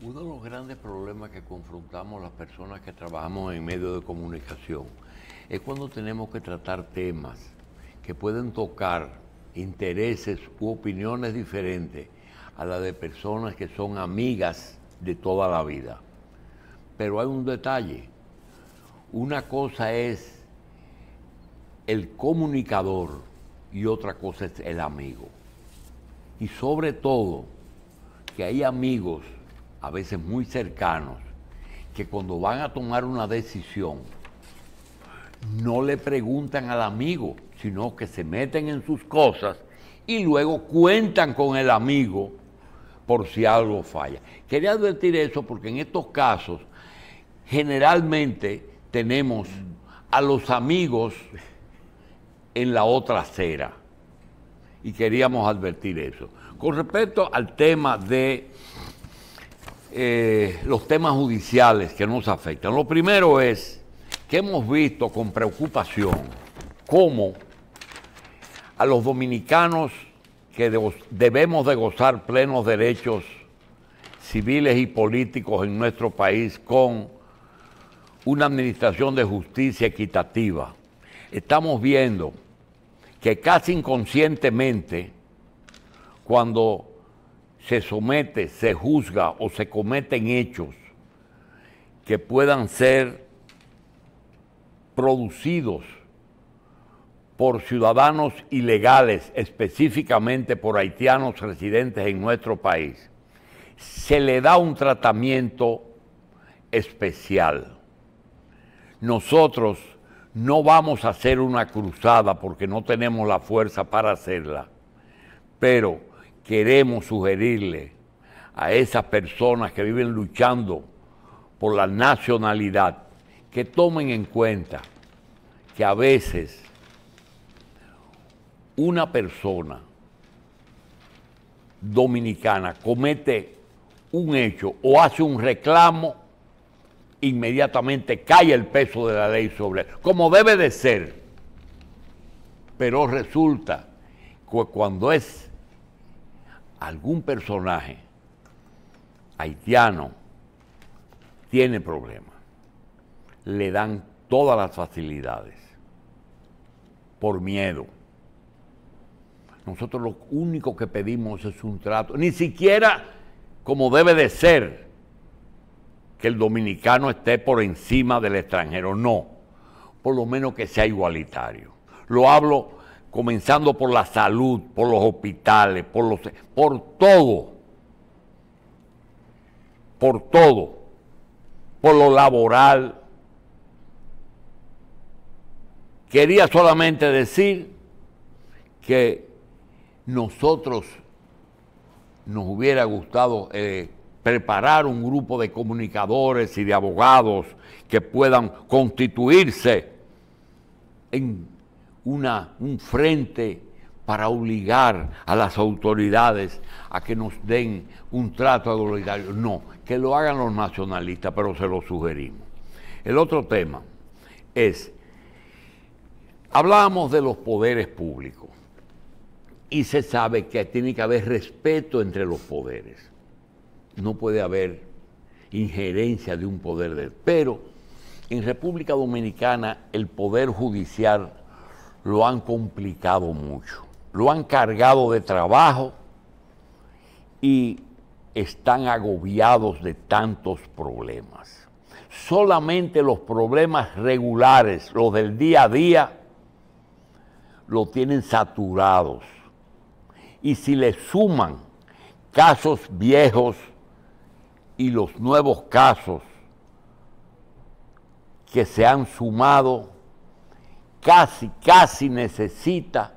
Uno de los grandes problemas que confrontamos las personas que trabajamos en medios de comunicación es cuando tenemos que tratar temas que pueden tocar intereses u opiniones diferentes a las de personas que son amigas de toda la vida. Pero hay un detalle. Una cosa es el comunicador y otra cosa es el amigo. Y sobre todo, que hay amigos a veces muy cercanos, que cuando van a tomar una decisión, no le preguntan al amigo, sino que se meten en sus cosas y luego cuentan con el amigo por si algo falla. Quería advertir eso porque en estos casos generalmente tenemos a los amigos en la otra acera y queríamos advertir eso. Con respecto al tema de eh, los temas judiciales que nos afectan. Lo primero es que hemos visto con preocupación cómo a los dominicanos que debemos de gozar plenos derechos civiles y políticos en nuestro país con una administración de justicia equitativa. Estamos viendo que casi inconscientemente, cuando se somete, se juzga o se cometen hechos que puedan ser producidos por ciudadanos ilegales, específicamente por haitianos residentes en nuestro país, se le da un tratamiento especial. Nosotros no vamos a hacer una cruzada porque no tenemos la fuerza para hacerla, pero queremos sugerirle a esas personas que viven luchando por la nacionalidad que tomen en cuenta que a veces una persona dominicana comete un hecho o hace un reclamo, inmediatamente cae el peso de la ley sobre él, como debe de ser. Pero resulta que cuando es algún personaje haitiano tiene problemas, le dan todas las facilidades por miedo. Nosotros lo único que pedimos es un trato, ni siquiera como debe de ser, que el dominicano esté por encima del extranjero, no, por lo menos que sea igualitario. Lo hablo comenzando por la salud, por los hospitales, por, los, por todo, por todo, por lo laboral. Quería solamente decir que nosotros nos hubiera gustado eh, preparar un grupo de comunicadores y de abogados que puedan constituirse en un frente para obligar a las autoridades a que nos den un trato igualitario. No, que lo hagan los nacionalistas, pero se lo sugerimos. El otro tema es, hablábamos de los poderes públicos y se sabe que tiene que haber respeto entre los poderes. No puede haber injerencia de un poder, de, pero en República Dominicana el poder judicial lo han complicado mucho, lo han cargado de trabajo y están agobiados de tantos problemas. Solamente los problemas regulares, los del día a día, lo tienen saturados. Y si le suman casos viejos y los nuevos casos que se han sumado, casi, casi necesita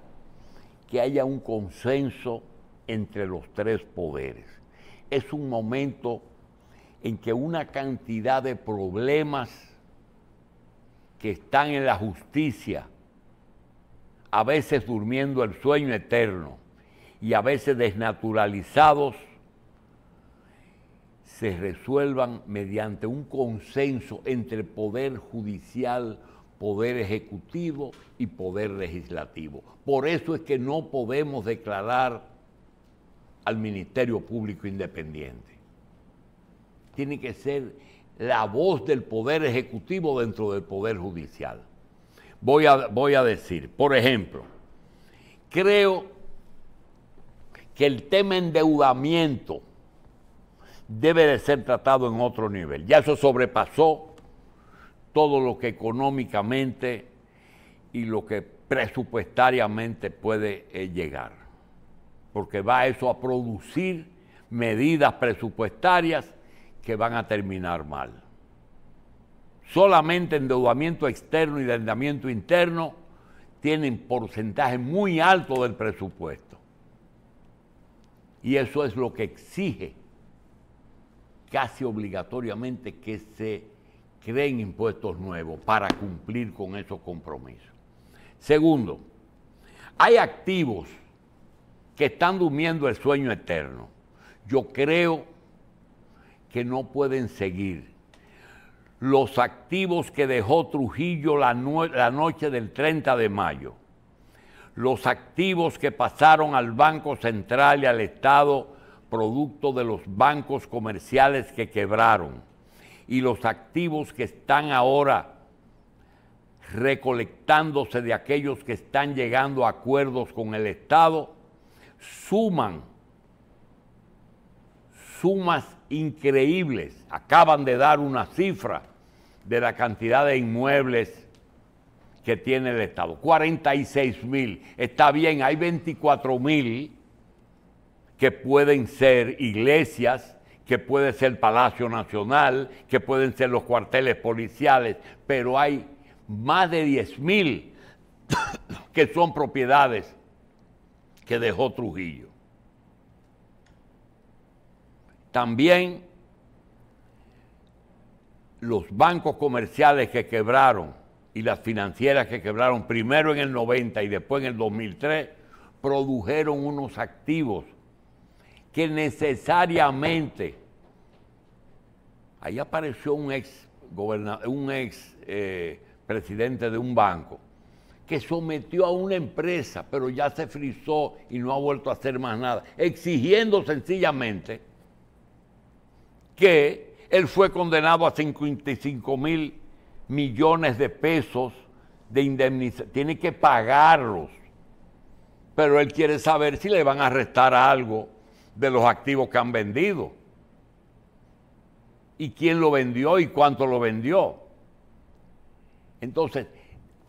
que haya un consenso entre los tres poderes. Es un momento en que una cantidad de problemas que están en la justicia, a veces durmiendo el sueño eterno y a veces desnaturalizados, se resuelvan mediante un consenso entre el poder judicial, poder ejecutivo y poder legislativo. Por eso es que no podemos declarar al Ministerio Público independiente. Tiene que ser la voz del poder ejecutivo dentro del poder judicial. Voy a, voy a decir, por ejemplo, creo que el tema endeudamiento debe de ser tratado en otro nivel. Ya eso sobrepasó todo lo que económicamente y lo que presupuestariamente puede eh, llegar. Porque va eso a producir medidas presupuestarias que van a terminar mal. Solamente endeudamiento externo y endeudamiento interno tienen porcentaje muy alto del presupuesto. Y eso es lo que exige casi obligatoriamente que se creen impuestos nuevos para cumplir con esos compromisos. Segundo, hay activos que están durmiendo el sueño eterno. Yo creo que no pueden seguir. Los activos que dejó Trujillo la, la noche del 30 de mayo, los activos que pasaron al Banco Central y al Estado producto de los bancos comerciales que quebraron, y los activos que están ahora recolectándose de aquellos que están llegando a acuerdos con el Estado, suman sumas increíbles. Acaban de dar una cifra de la cantidad de inmuebles que tiene el Estado. 46 mil. Está bien, hay 24 mil que pueden ser iglesias, que puede ser el Palacio Nacional, que pueden ser los cuarteles policiales, pero hay más de 10 mil que son propiedades que dejó Trujillo. También los bancos comerciales que quebraron y las financieras que quebraron primero en el 90 y después en el 2003 produjeron unos activos que necesariamente Ahí apareció un ex, un ex eh, presidente de un banco que sometió a una empresa, pero ya se frizó y no ha vuelto a hacer más nada, exigiendo sencillamente que él fue condenado a 55 mil millones de pesos de indemnización. Tiene que pagarlos, pero él quiere saber si le van a restar algo de los activos que han vendido y quién lo vendió y cuánto lo vendió. Entonces,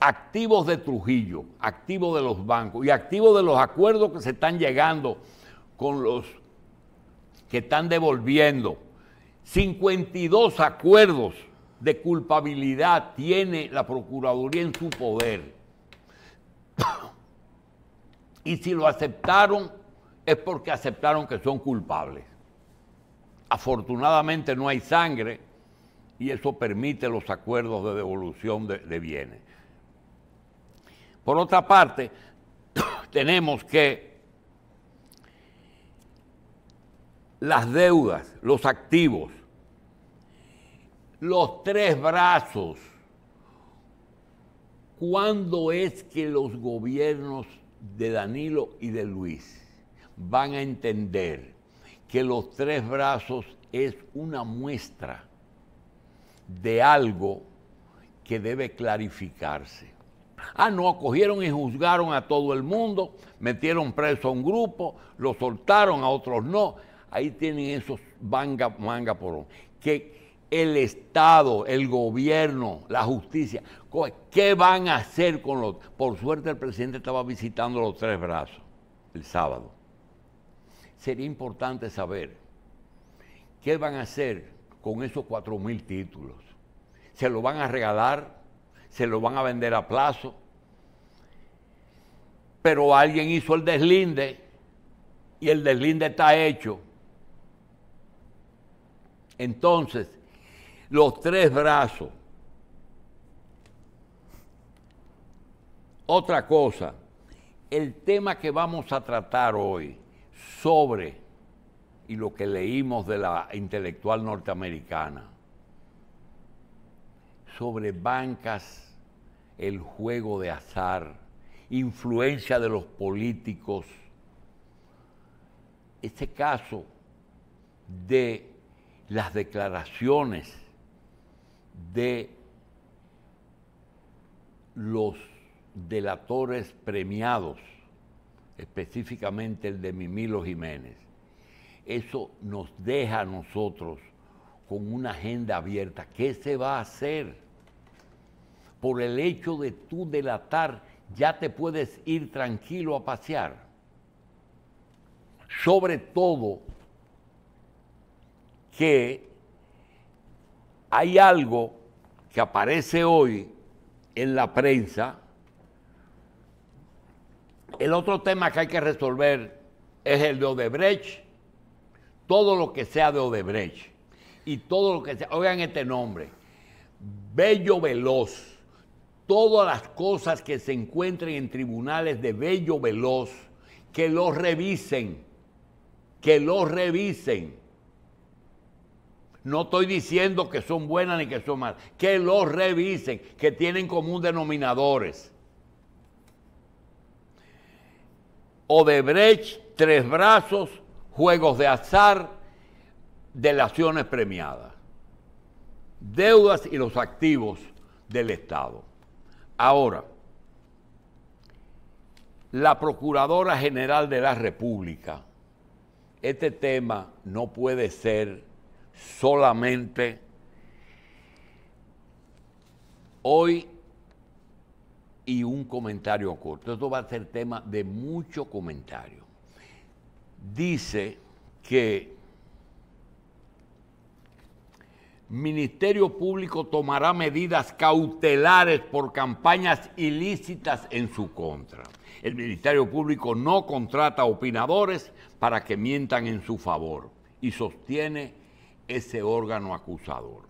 activos de Trujillo, activos de los bancos y activos de los acuerdos que se están llegando con los que están devolviendo. 52 acuerdos de culpabilidad tiene la Procuraduría en su poder. y si lo aceptaron es porque aceptaron que son culpables. Afortunadamente no hay sangre y eso permite los acuerdos de devolución de, bienes. Por otra parte, tenemos que las deudas, los activos, los tres brazos, ¿cuándo es que los gobiernos de Danilo y de Luis van a entender que los tres brazos es una muestra de algo que debe clarificarse. Ah, no, cogieron y juzgaron a todo el mundo, metieron preso a un grupo, lo soltaron a otros no. Ahí tienen esos manga, manga Que el Estado, el gobierno, la justicia, ¿qué van a hacer con los? Por suerte el presidente estaba visitando los tres brazos el sábado sería importante saber qué van a hacer con esos cuatro mil títulos. ¿Se lo van a regalar? ¿Se lo van a vender a plazo? Pero alguien hizo el deslinde y el deslinde está hecho. Entonces, los tres brazos. Otra cosa, el tema que vamos a tratar hoy sobre y lo que leímos de la intelectual norteamericana, sobre bancas, el juego de azar, influencia de los políticos. Este caso de las declaraciones de los delatores premiados específicamente el de Mimilo Jiménez. Eso nos deja a nosotros con una agenda abierta. ¿Qué se va a hacer? Por el hecho de tú delatar, ya te puedes ir tranquilo a pasear. Sobre todo que hay algo que aparece hoy en la prensa el otro tema que hay que resolver es el de Odebrecht. Todo lo que sea de Odebrecht y todo lo que sea, oigan este nombre, Bello Veloz. Todas las cosas que se encuentren en tribunales de Bello Veloz, que los revisen, que los revisen. No estoy diciendo que son buenas ni que son malas, que los revisen, que tienen común denominadores. Odebrecht, Tres Brazos, Juegos de Azar, delaciones premiadas, deudas y los activos del Estado. Ahora, la Procuradora General de la República, este tema no puede ser solamente hoy y un comentario corto. Esto va a ser tema de mucho comentario. Dice que Ministerio Público tomará medidas cautelares por campañas ilícitas en su contra. El Ministerio Público no contrata opinadores para que mientan en su favor y sostiene ese órgano acusador.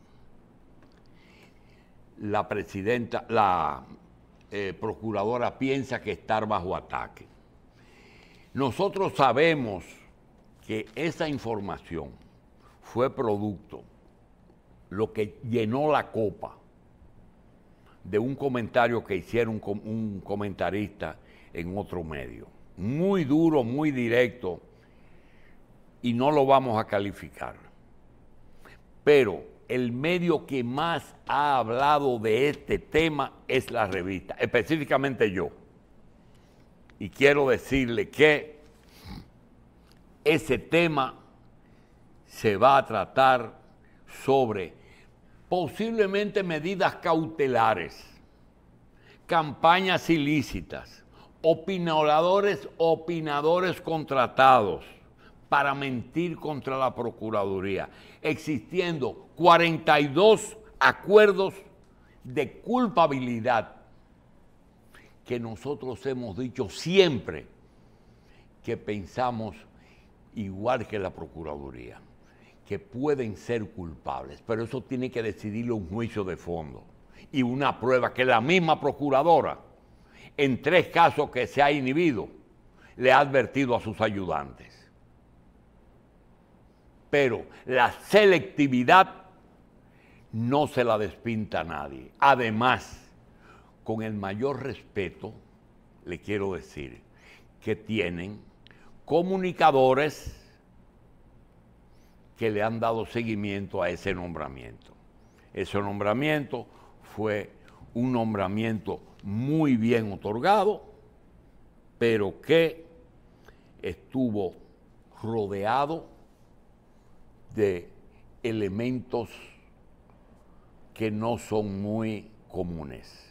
La presidenta, la eh, procuradora piensa que estar bajo ataque. Nosotros sabemos que esa información fue producto, lo que llenó la copa, de un comentario que hicieron un comentarista en otro medio. Muy duro, muy directo, y no lo vamos a calificar. Pero el medio que más ha hablado de este tema es la revista, específicamente yo. Y quiero decirle que ese tema se va a tratar sobre posiblemente medidas cautelares, campañas ilícitas, opinadores, opinadores contratados para mentir contra la Procuraduría, existiendo 42 acuerdos de culpabilidad que nosotros hemos dicho siempre que pensamos igual que la Procuraduría, que pueden ser culpables, pero eso tiene que decidirlo un juicio de fondo y una prueba que la misma Procuradora, en tres casos que se ha inhibido, le ha advertido a sus ayudantes. Pero la selectividad no se la despinta a nadie. Además, con el mayor respeto, le quiero decir que tienen comunicadores que le han dado seguimiento a ese nombramiento. Ese nombramiento fue un nombramiento muy bien otorgado, pero que estuvo rodeado de elementos que no son muy comunes.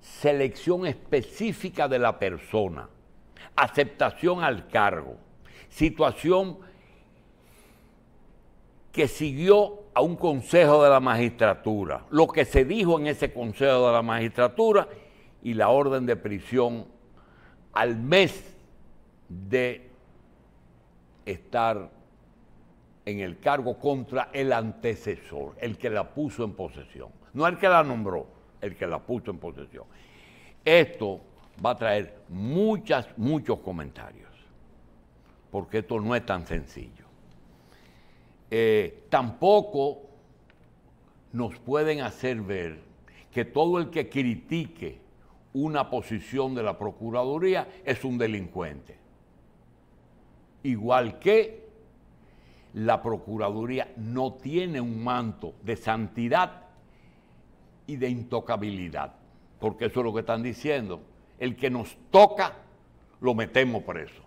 Selección específica de la persona, aceptación al cargo, situación que siguió a un consejo de la magistratura, lo que se dijo en ese consejo de la magistratura y la orden de prisión al mes de estar en el cargo contra el antecesor, el que la puso en posesión. No el que la nombró, el que la puso en posesión. Esto va a traer muchas, muchos comentarios, porque esto no es tan sencillo. Eh, tampoco nos pueden hacer ver que todo el que critique una posición de la Procuraduría es un delincuente. Igual que la Procuraduría no tiene un manto de santidad y de intocabilidad, porque eso es lo que están diciendo. El que nos toca, lo metemos preso.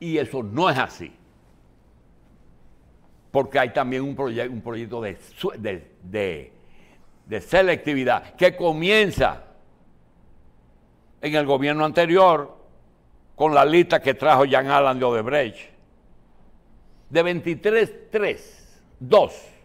Y eso no es así, porque hay también un, proyecto de selectividad que comienza en el gobierno anterior con la lista que trajo Jan Alan de Odebrecht. De 23, 3, 2